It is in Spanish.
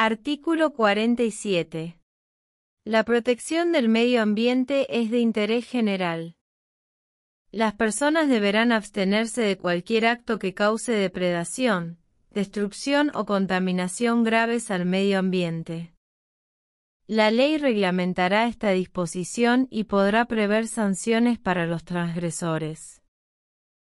Artículo 47. La protección del medio ambiente es de interés general. Las personas deberán abstenerse de cualquier acto que cause depredación, destrucción o contaminación graves al medio ambiente. La ley reglamentará esta disposición y podrá prever sanciones para los transgresores.